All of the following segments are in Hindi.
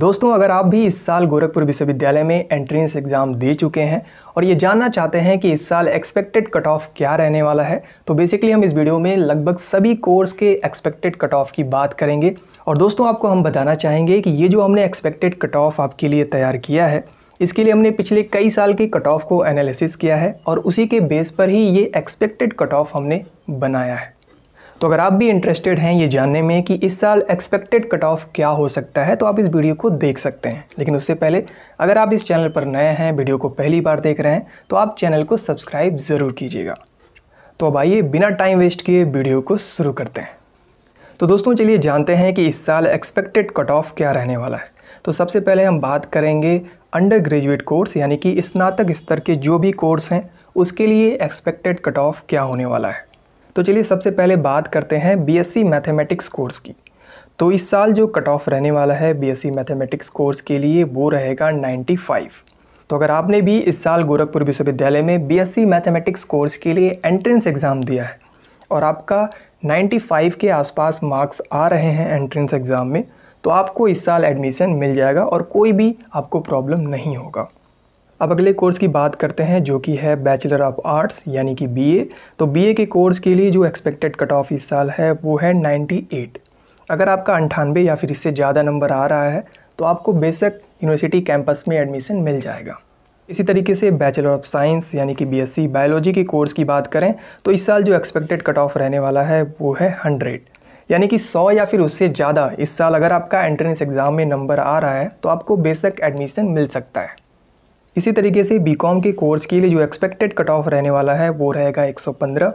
दोस्तों अगर आप भी इस साल गोरखपुर विश्वविद्यालय में एंट्रेंस एग्ज़ाम दे चुके हैं और ये जानना चाहते हैं कि इस साल एक्सपेक्टेड कट ऑफ क्या रहने वाला है तो बेसिकली हम इस वीडियो में लगभग सभी कोर्स के एक्सपेक्टेड कट ऑफ की बात करेंगे और दोस्तों आपको हम बताना चाहेंगे कि ये जो हमने एक्सपेक्टेड कट ऑफ आपके लिए तैयार किया है इसके लिए हमने पिछले कई साल के कट ऑफ को एनालिसिस किया है और उसी के बेस पर ही ये एक्सपेक्टेड कट ऑफ हमने बनाया है तो अगर आप भी इंटरेस्टेड हैं ये जानने में कि इस साल एक्सपेक्टेड कट ऑफ क्या हो सकता है तो आप इस वीडियो को देख सकते हैं लेकिन उससे पहले अगर आप इस चैनल पर नए हैं वीडियो को पहली बार देख रहे हैं तो आप चैनल को सब्सक्राइब ज़रूर कीजिएगा तो अब आइए बिना टाइम वेस्ट किए वीडियो को शुरू करते हैं तो दोस्तों चलिए जानते हैं कि इस साल एक्सपेक्टेड कट ऑफ क्या रहने वाला है तो सबसे पहले हम बात करेंगे अंडर ग्रेजुएट कोर्स यानी कि स्नातक स्तर के जो भी कोर्स हैं उसके लिए एक्सपेक्टेड कट ऑफ क्या होने वाला है तो चलिए सबसे पहले बात करते हैं बीएससी मैथमेटिक्स कोर्स की तो इस साल जो कट ऑफ रहने वाला है बीएससी मैथमेटिक्स कोर्स के लिए वो रहेगा 95 तो अगर आपने भी इस साल गोरखपुर विश्वविद्यालय में बीएससी मैथमेटिक्स कोर्स के लिए एंट्रेंस एग्ज़ाम दिया है और आपका 95 के आसपास मार्क्स आ रहे हैं एंट्रेंस एग्ज़ाम में तो आपको इस साल एडमिशन मिल जाएगा और कोई भी आपको प्रॉब्लम नहीं होगा अब अगले कोर्स की बात करते हैं जो कि है बैचलर ऑफ आर्ट्स यानी कि बीए तो बीए के कोर्स के लिए जो एक्सपेक्टेड कट ऑफ इस साल है वो है 98 अगर आपका अंठानवे या फिर इससे ज़्यादा नंबर आ रहा है तो आपको बेसक यूनिवर्सिटी कैंपस में एडमिशन मिल जाएगा इसी तरीके से बैचलर ऑफ साइंस यानी कि बीएससी बायोलॉजी के कोर्स की बात करें तो इस साल जो एक्सपेक्टेड कट ऑफ रहने वाला है वो है हंड्रेड यानी कि 100 या फिर उससे ज़्यादा इस साल अगर आपका एंट्रेंस एग्ज़ाम में नंबर आ रहा है तो आपको बेसक एडमिशन मिल सकता है इसी तरीके से बीकॉम के कोर्स के लिए जो एक्सपेक्टेड कट ऑफ रहने वाला है वो रहेगा 115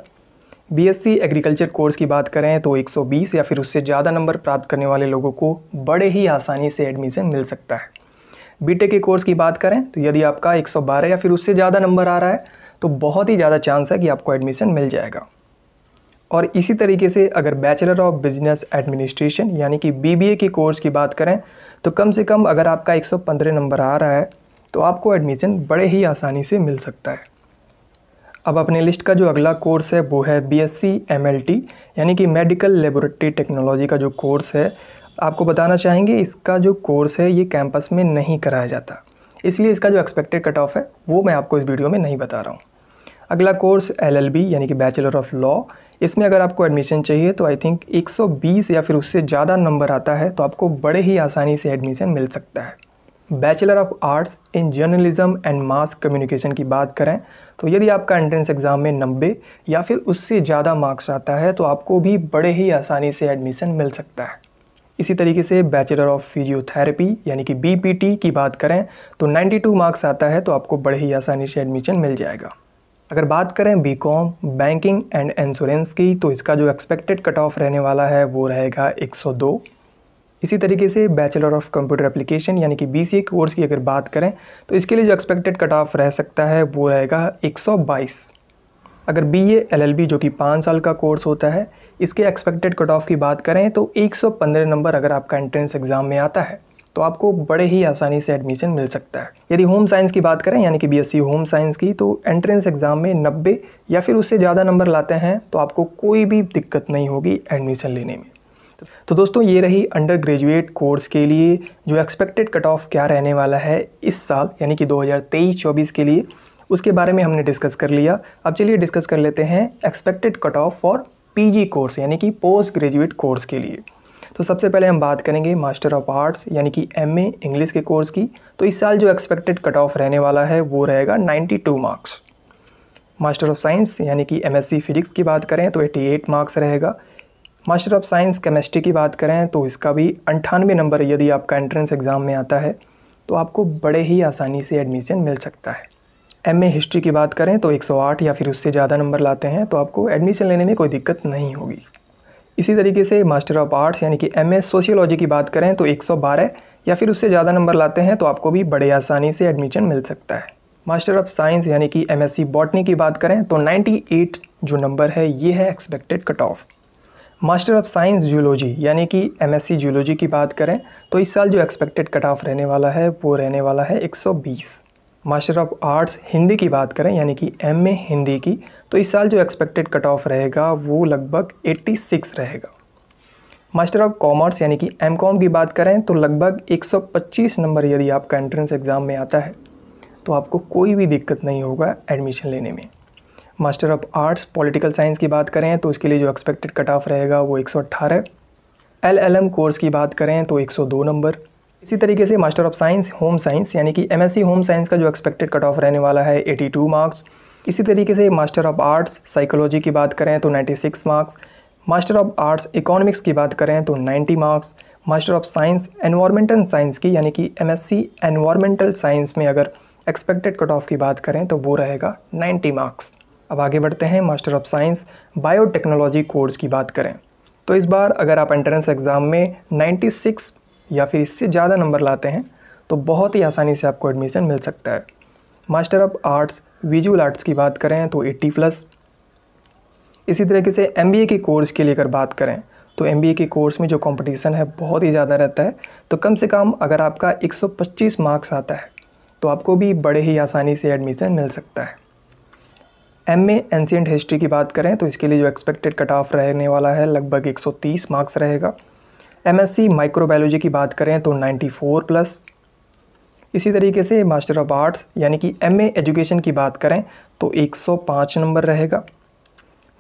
बीएससी एग्रीकल्चर कोर्स की बात करें तो 120 या फिर उससे ज़्यादा नंबर प्राप्त करने वाले लोगों को बड़े ही आसानी से एडमिशन मिल सकता है बीटेक के कोर्स की बात करें तो यदि आपका 112 या फिर उससे ज़्यादा नंबर आ रहा है तो बहुत ही ज़्यादा चांस है कि आपको एडमिशन मिल जाएगा और इसी तरीके से अगर बैचलर ऑफ बिजनेस एडमिनिस्ट्रेशन यानी कि बीबीए के कोर्स की बात करें तो कम से कम अगर आपका 115 नंबर आ रहा है तो आपको एडमिशन बड़े ही आसानी से मिल सकता है अब अपने लिस्ट का जो अगला कोर्स है वो है बी एस यानी कि मेडिकल लेबोरेटरी टेक्नोलॉजी का जो कोर्स है आपको बताना चाहेंगे इसका जो कोर्स है ये कैंपस में नहीं कराया जाता इसलिए इसका जो एक्सपेक्टेड कट ऑफ है वो मैं आपको इस वीडियो में नहीं बता रहा हूँ अगला कोर्स एलएलबी यानी कि बैचलर ऑफ लॉ इसमें अगर आपको एडमिशन चाहिए तो आई थिंक 120 या फिर उससे ज़्यादा नंबर आता है तो आपको बड़े ही आसानी से एडमिशन मिल सकता है bachelor of arts in journalism and mass communication की बात करें तो यदि आपका एंट्रेंस एग्ज़ाम में नब्बे या फिर उससे ज़्यादा मार्क्स आता है तो आपको भी बड़े ही आसानी से एडमिशन मिल सकता है इसी तरीके से बैचलर ऑफ फिजियोथेरेपी यानी कि बीपीटी की बात करें तो 92 मार्क्स आता है तो आपको बड़े ही आसानी से एडमिशन मिल जाएगा अगर बात करें बीकॉम बैंकिंग एंड इंश्योरेंस की तो इसका जो एक्सपेक्टेड कट ऑफ रहने वाला है वो रहेगा 102 इसी तरीके से बैचलर ऑफ कंप्यूटर एप्लीकेशन यानी कि बी कोर्स की अगर बात करें तो इसके लिए जो एक्सपेक्टेड कट ऑफ रह सकता है वो रहेगा 122 अगर बी ए जो कि पाँच साल का कोर्स होता है इसके एक्सपेक्टेड कट ऑफ की बात करें तो 115 नंबर अगर आपका एंट्रेंस एग्ज़ाम में आता है तो आपको बड़े ही आसानी से एडमिशन मिल सकता है यदि होम साइंस की बात करें यानी कि बीएससी होम साइंस की तो एंट्रेंस एग्ज़ाम में 90 या फिर उससे ज़्यादा नंबर लाते हैं तो आपको कोई भी दिक्कत नहीं होगी एडमिशन लेने में तो दोस्तों ये रही अंडर ग्रेजुएट कोर्स के लिए जो एक्सपेक्टेड कट ऑफ क्या रहने वाला है इस साल यानी कि 2023-24 के लिए उसके बारे में हमने डिस्कस कर लिया अब चलिए डिस्कस कर लेते हैं expected cut off for PG course यानी कि पोस्ट ग्रेजुएट कोर्स के लिए तो सबसे पहले हम बात करेंगे मास्टर ऑफ आर्ट्स यानी कि एम इंग्लिश के कोर्स की तो इस साल जो एक्सपेक्टेड कट ऑफ रहने वाला है वो रहेगा 92 मार्क्स मास्टर ऑफ साइंस यानी कि एमएससी फिजिक्स की बात करें तो 88 मार्क्स रहेगा मास्टर ऑफ साइंस केमिस्ट्री की बात करें तो इसका भी अंठानवे नंबर यदि आपका एंट्रेंस एग्ज़ाम में आता है तो आपको बड़े ही आसानी से एडमिशन मिल सकता है एम हिस्ट्री की बात करें तो 108 या फिर उससे ज़्यादा नंबर लाते हैं तो आपको एडमिशन लेने में कोई दिक्कत नहीं होगी इसी तरीके से मास्टर ऑफ आर्ट्स यानी कि एम सोशियोलॉजी की बात करें तो 112 या फिर उससे ज़्यादा नंबर लाते हैं तो आपको भी बड़े आसानी से एडमिशन मिल सकता है मास्टर ऑफ साइंस यानी कि एम बॉटनी की बात करें तो एट जो नंबर है ये है expected cut off master of science zoology यानी कि एमएससी जूलॉजी की बात करें तो इस साल जो एक्सपेक्टेड कट ऑफ रहने वाला है वो रहने वाला है 120 मास्टर ऑफ आर्ट्स हिंदी की बात करें यानी कि एम ए हिंदी की तो इस साल जो एक्सपेक्टेड कट ऑफ रहेगा वो लगभग 86 रहेगा मास्टर ऑफ कॉमर्स यानी कि एम कॉम की बात करें तो लगभग 125 नंबर यदि आपका एंट्रेंस एग्ज़ाम में आता है तो आपको कोई भी दिक्कत नहीं होगा एडमिशन लेने में master of arts political science की बात करें तो उसके लिए जो एक्सपेक्टेड कट ऑफ रहेगा वो एक सौ कोर्स की बात करें तो एक नंबर इसी तरीके से master of science home science यानी कि एम होम साइंस का जो एक्सपेक्टेड कट ऑफ रहने वाला है 82 मार्क्स इसी तरीके से मास्टर ऑफ आर्ट्स साइकोलॉजी की बात करें तो 96 marks master of arts economics की बात करें तो 90 marks master of science environmental science की यानी कि एमएससी एनवायरमेंटल साइंस में अगर एक्सपेक्टेड कट ऑफ की बात करें तो वो रहेगा 90 मार्क्स अब आगे बढ़ते हैं master of science biotechnology course की बात करें तो इस बार अगर आप एंट्रेंस एग्ज़ाम में 96 या फिर इससे ज़्यादा नंबर लाते हैं तो बहुत ही आसानी से आपको एडमिशन मिल सकता है master of arts visual arts की बात करें तो 80 प्लस इसी तरीके से एम के कोर्स के लिए अगर बात करें तो एम के कोर्स में जो कॉम्पिटिशन है बहुत ही ज़्यादा रहता है तो कम से कम अगर आपका पच्चीस मार्क्स आता है तो आपको भी बड़े ही आसानी से एडमिशन मिल सकता है एम में एंशियट हिस्ट्री की बात करें तो इसके लिए जो एक्सपेक्टेड कट ऑफ रहने वाला है लगभग 130 मार्क्स रहेगा एम सी माइक्रोबायोलॉजी की बात करें तो 94 प्लस इसी तरीके से मास्टर ऑफ आर्ट्स यानी कि एम एजुकेशन की बात करें तो 105 नंबर रहेगा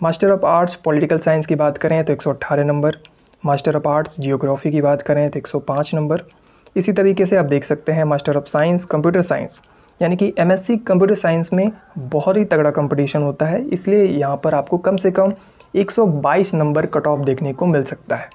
master of arts political science की बात करें तो एक number master of arts geography की बात करें तो एक नंबर तो इसी तरीके से आप देख सकते हैं master of science computer science यानी कि एमएससी कंप्यूटर साइंस में बहुत ही तगड़ा कंपटीशन होता है इसलिए यहाँ पर आपको कम से कम 122 नंबर कट ऑफ देखने को मिल सकता है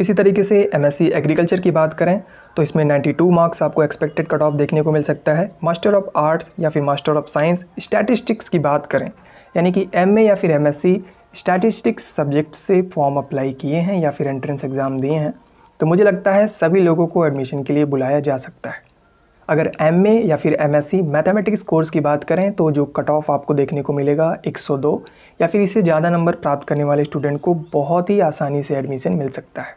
इसी तरीके से एमएससी एग्रीकल्चर की बात करें तो इसमें 92 मार्क्स आपको एक्सपेक्टेड कट ऑफ देखने को मिल सकता है मास्टर ऑफ आर्ट्स या फिर मास्टर ऑफ साइंस स्टैटिस्टिक्स की बात करें यानी कि एम या फिर एम स्टैटिस्टिक्स सब्जेक्ट से फॉर्म अप्लाई किए हैं या फिर एंट्रेंस एग्ज़ाम दिए हैं तो मुझे लगता है सभी लोगों को एडमिशन के लिए बुलाया जा सकता है अगर एम या फिर एम एस मैथमेटिक्स कोर्स की बात करें तो जो कट ऑफ आपको देखने को मिलेगा 102 या फिर इससे ज़्यादा नंबर प्राप्त करने वाले स्टूडेंट को बहुत ही आसानी से एडमिशन मिल सकता है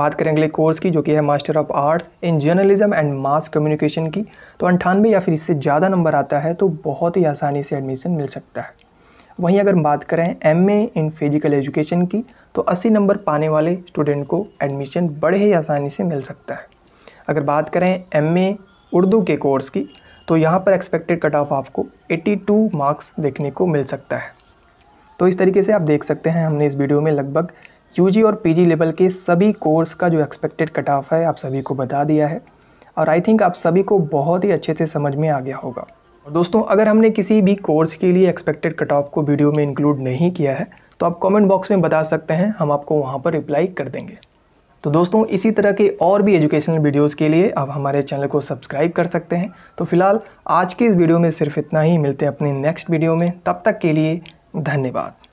बात करें अगले कोर्स की जो कि है master of arts in journalism and mass communication की तो अंठानवे या फिर इससे ज़्यादा नंबर आता है तो बहुत ही आसानी से एडमिशन मिल सकता है वहीं अगर बात करें एम इन फिजिकल एजुकेशन की तो अस्सी नंबर पाने वाले स्टूडेंट को एडमिशन बड़े ही आसानी से मिल सकता है अगर बात करें एम उर्दू के कोर्स की तो यहाँ पर एक्सपेक्टेड कट ऑफ आपको 82 मार्क्स देखने को मिल सकता है तो इस तरीके से आप देख सकते हैं हमने इस वीडियो में लगभग यूजी और पीजी लेवल के सभी कोर्स का जो एक्सपेक्टेड कट ऑफ है आप सभी को बता दिया है और आई थिंक आप सभी को बहुत ही अच्छे से समझ में आ गया होगा और दोस्तों अगर हमने किसी भी कोर्स के लिए एक्सपेक्टेड कट ऑफ को वीडियो में इंक्लूड नहीं किया है तो आप कमेंट बॉक्स में बता सकते हैं हम आपको वहाँ पर रिप्लाई कर देंगे तो दोस्तों इसी तरह के और भी एजुकेशनल वीडियोस के लिए आप हमारे चैनल को सब्सक्राइब कर सकते हैं तो फिलहाल आज के इस वीडियो में सिर्फ इतना ही मिलते हैं अपने नेक्स्ट वीडियो में तब तक के लिए धन्यवाद